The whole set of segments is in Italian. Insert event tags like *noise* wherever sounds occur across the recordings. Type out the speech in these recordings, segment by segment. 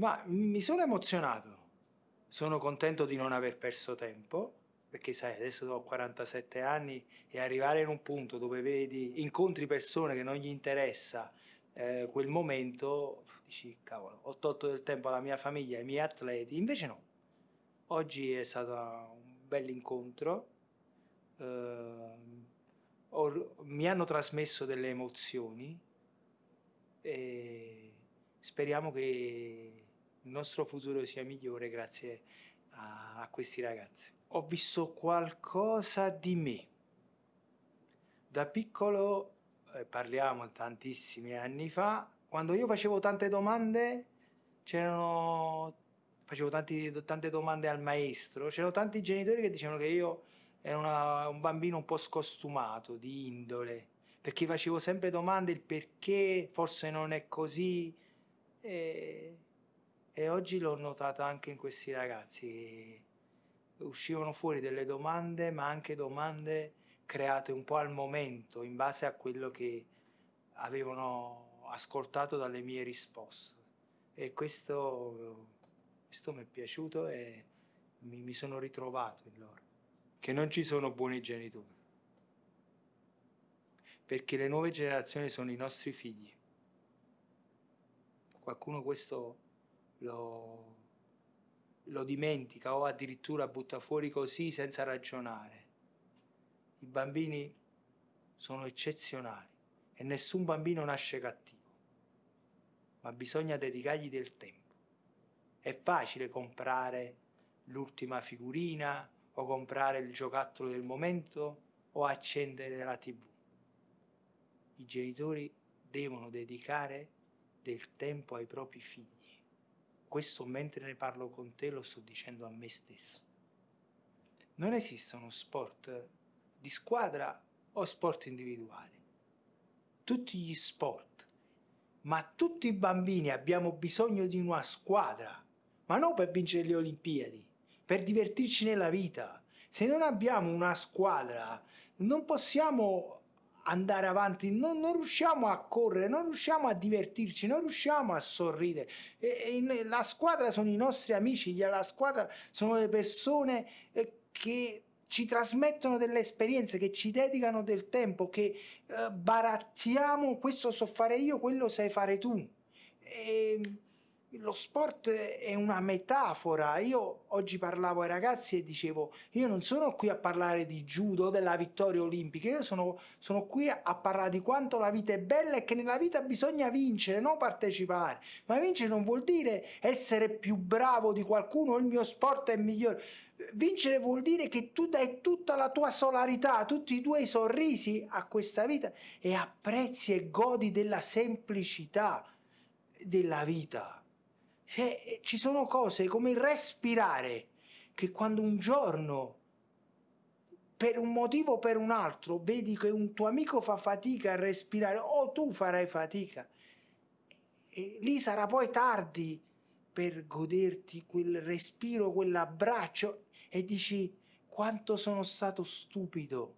Ma mi sono emozionato. Sono contento di non aver perso tempo, perché sai, adesso ho 47 anni e arrivare in un punto dove vedi, incontri persone che non gli interessa eh, quel momento, dici cavolo, ho tolto del tempo alla mia famiglia, ai miei atleti, invece no. Oggi è stato un bel incontro, eh, ho, mi hanno trasmesso delle emozioni e speriamo che il nostro futuro sia migliore grazie a, a questi ragazzi. Ho visto qualcosa di me. Da piccolo, eh, parliamo tantissimi anni fa, quando io facevo tante domande, c'erano facevo tanti, tante domande al maestro, c'erano tanti genitori che dicevano che io ero una, un bambino un po' scostumato, di indole, perché facevo sempre domande il perché, forse non è così. E e oggi l'ho notata anche in questi ragazzi. Uscivano fuori delle domande, ma anche domande create un po' al momento, in base a quello che avevano ascoltato dalle mie risposte. E questo, questo mi è piaciuto e mi, mi sono ritrovato in loro. Che non ci sono buoni genitori, perché le nuove generazioni sono i nostri figli. Qualcuno questo lo, lo dimentica o addirittura butta fuori così senza ragionare. I bambini sono eccezionali e nessun bambino nasce cattivo, ma bisogna dedicargli del tempo. È facile comprare l'ultima figurina o comprare il giocattolo del momento o accendere la tv. I genitori devono dedicare del tempo ai propri figli questo mentre ne parlo con te lo sto dicendo a me stesso. Non esiste uno sport di squadra o sport individuale. Tutti gli sport, ma tutti i bambini abbiamo bisogno di una squadra, ma non per vincere le Olimpiadi, per divertirci nella vita. Se non abbiamo una squadra, non possiamo andare avanti, non, non, riusciamo a correre, non riusciamo a divertirci, non riusciamo a sorridere. E, e la squadra sono i nostri amici, la squadra sono le persone eh, che ci trasmettono delle esperienze, che ci dedicano del tempo, che eh, barattiamo questo so fare io, quello sai fare tu. E, lo sport è una metafora. Io oggi parlavo ai ragazzi e dicevo: Io non sono qui a parlare di judo, della vittoria olimpica, io sono, sono qui a parlare di quanto la vita è bella e che nella vita bisogna vincere, non partecipare. Ma vincere non vuol dire essere più bravo di qualcuno, il mio sport è migliore. Vincere vuol dire che tu dai tutta la tua solarità, tutti i tuoi sorrisi a questa vita e apprezzi e godi della semplicità della vita. Cioè, eh, ci sono cose come il respirare, che quando un giorno, per un motivo o per un altro, vedi che un tuo amico fa fatica a respirare o tu farai fatica, e lì sarà poi tardi per goderti quel respiro, quell'abbraccio e dici quanto sono stato stupido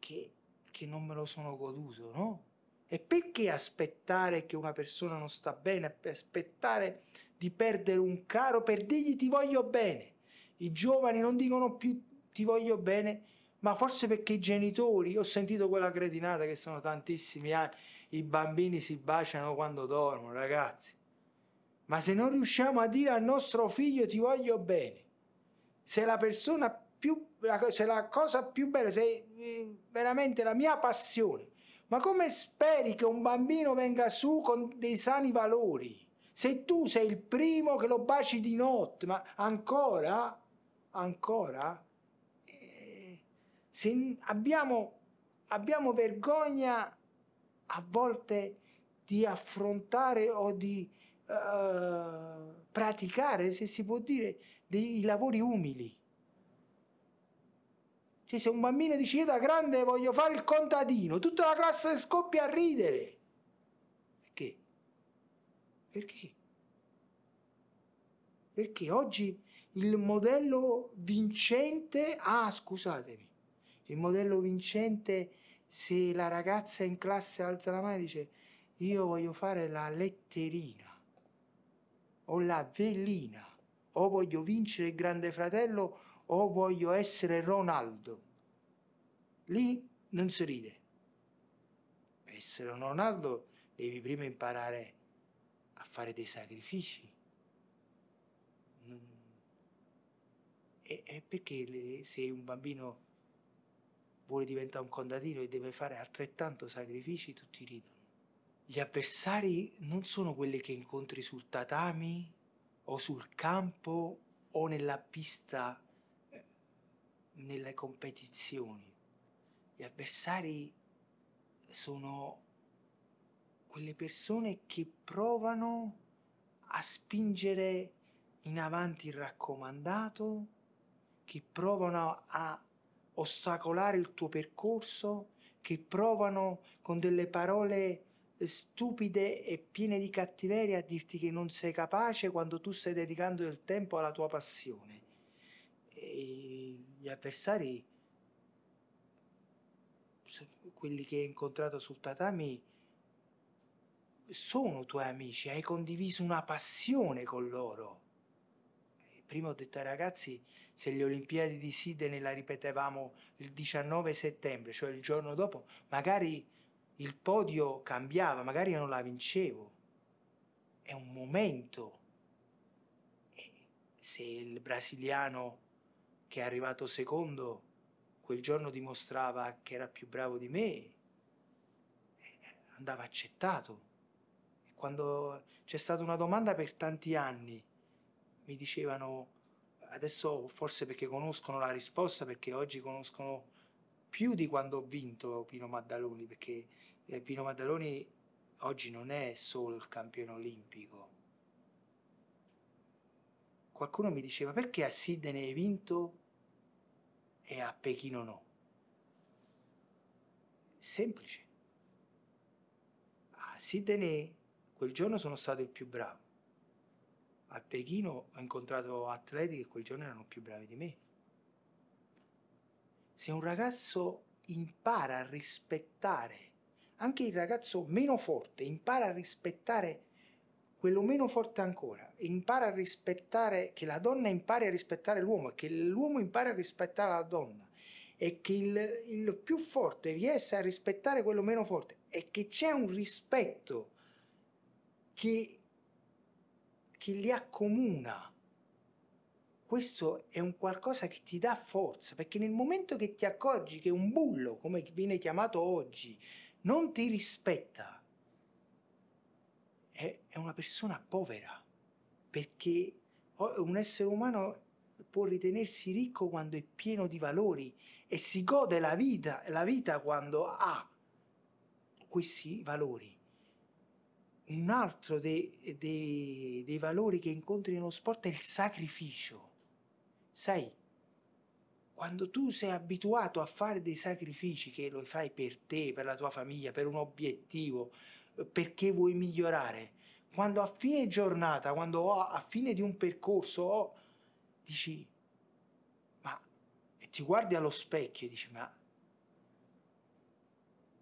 che, che non me lo sono goduto, no? E perché aspettare che una persona non sta bene, aspettare di perdere un caro per dirgli ti voglio bene? I giovani non dicono più ti voglio bene, ma forse perché i genitori, ho sentito quella cretinata che sono tantissimi anni, ah, i bambini si baciano quando dormono, ragazzi. Ma se non riusciamo a dire al nostro figlio ti voglio bene, se la persona più, se la cosa più bella, se mm, veramente la mia passione ma come speri che un bambino venga su con dei sani valori? Se tu sei il primo che lo baci di notte, ma ancora, ancora, eh, se abbiamo, abbiamo vergogna a volte di affrontare o di eh, praticare, se si può dire, dei lavori umili cioè, se un bambino dice io da grande voglio fare il contadino, tutta la classe scoppia a ridere. Perché? Perché? Perché oggi il modello vincente, ah scusatemi, il modello vincente se la ragazza in classe alza la mano e dice io voglio fare la letterina o la velina o voglio vincere il grande fratello o oh, voglio essere Ronaldo. Lì non si ride. Per essere un Ronaldo devi prima imparare a fare dei sacrifici. E, e perché se un bambino vuole diventare un contadino e deve fare altrettanto sacrifici, tutti ridono. Gli avversari non sono quelli che incontri sul tatami o sul campo o nella pista nelle competizioni. Gli avversari sono quelle persone che provano a spingere in avanti il raccomandato, che provano a ostacolare il tuo percorso, che provano con delle parole eh, stupide e piene di cattiveria a dirti che non sei capace quando tu stai dedicando del tempo alla tua passione. E gli avversari, quelli che hai incontrato sul tatami, sono tuoi amici, hai condiviso una passione con loro. prima ho detto ai ragazzi, se le Olimpiadi di Sydney la ripetevamo il 19 settembre, cioè il giorno dopo, magari il podio cambiava, magari io non la vincevo. È un momento. E se il brasiliano che è arrivato secondo quel giorno dimostrava che era più bravo di me, andava accettato. E quando c'è stata una domanda per tanti anni, mi dicevano, adesso forse perché conoscono la risposta, perché oggi conoscono più di quando ho vinto Pino Maddaloni, perché eh, Pino Maddaloni oggi non è solo il campione olimpico. Qualcuno mi diceva perché a Sydney hai vinto e a Pechino no. Semplice. A Sydney quel giorno sono stato il più bravo. A Pechino ho incontrato atleti che quel giorno erano più bravi di me. Se un ragazzo impara a rispettare, anche il ragazzo meno forte impara a rispettare quello meno forte ancora, impara a rispettare, che la donna impari a rispettare l'uomo, e che l'uomo impari a rispettare la donna, e che il, il più forte riesca a rispettare quello meno forte, e che c'è un rispetto che, che li accomuna. Questo è un qualcosa che ti dà forza, perché nel momento che ti accorgi che un bullo, come viene chiamato oggi, non ti rispetta, è, è una persona povera, perché un essere umano può ritenersi ricco quando è pieno di valori e si gode la vita, la vita quando ha questi valori. Un altro dei, dei, dei valori che incontri nello sport è il sacrificio. Sai, quando tu sei abituato a fare dei sacrifici che lo fai per te, per la tua famiglia, per un obiettivo, perché vuoi migliorare. Quando a fine giornata, quando ho, a fine di un percorso, ho, dici, ma e ti guardi allo specchio e dici, ma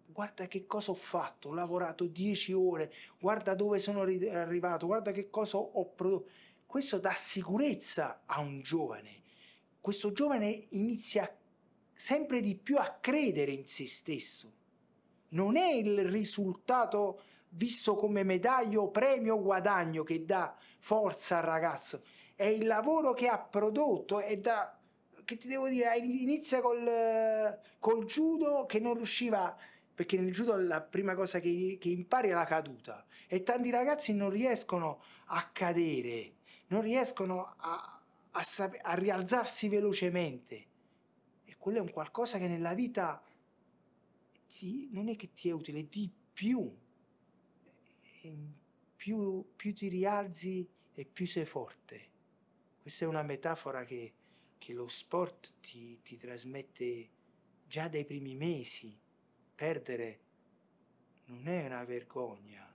guarda che cosa ho fatto, ho lavorato dieci ore, guarda dove sono arrivato, guarda che cosa ho prodotto. Questo dà sicurezza a un giovane. Questo giovane inizia sempre di più a credere in se stesso non è il risultato visto come medaglio, premio o guadagno che dà forza al ragazzo, è il lavoro che ha prodotto e da che ti devo dire, inizia col, col judo che non riusciva perché nel judo la prima cosa che, che impari è la caduta e tanti ragazzi non riescono a cadere, non riescono a, a, a rialzarsi velocemente e quello è un qualcosa che nella vita ti, non è che ti è utile, di più. più, più ti rialzi e più sei forte. Questa è una metafora che, che lo sport ti, ti trasmette già dai primi mesi. Perdere non è una vergogna,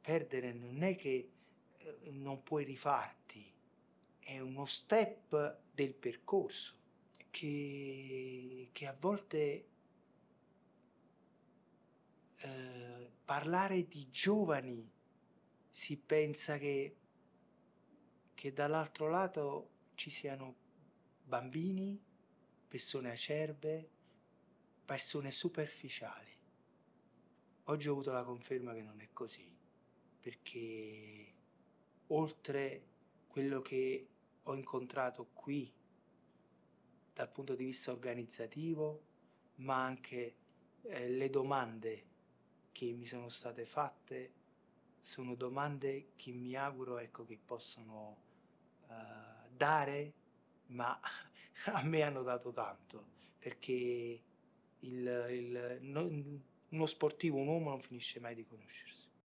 perdere non è che eh, non puoi rifarti, è uno step del percorso che, che a volte eh, parlare di giovani si pensa che, che dall'altro lato ci siano bambini, persone acerbe, persone superficiali. Oggi ho avuto la conferma che non è così, perché oltre quello che ho incontrato qui dal punto di vista organizzativo, ma anche eh, le domande che mi sono state fatte sono domande che mi auguro ecco, che possano uh, eh, dare, ma *laughs* a me hanno dato tanto, perché il, il, no, uno sportivo, un uomo non finisce mai di conoscersi.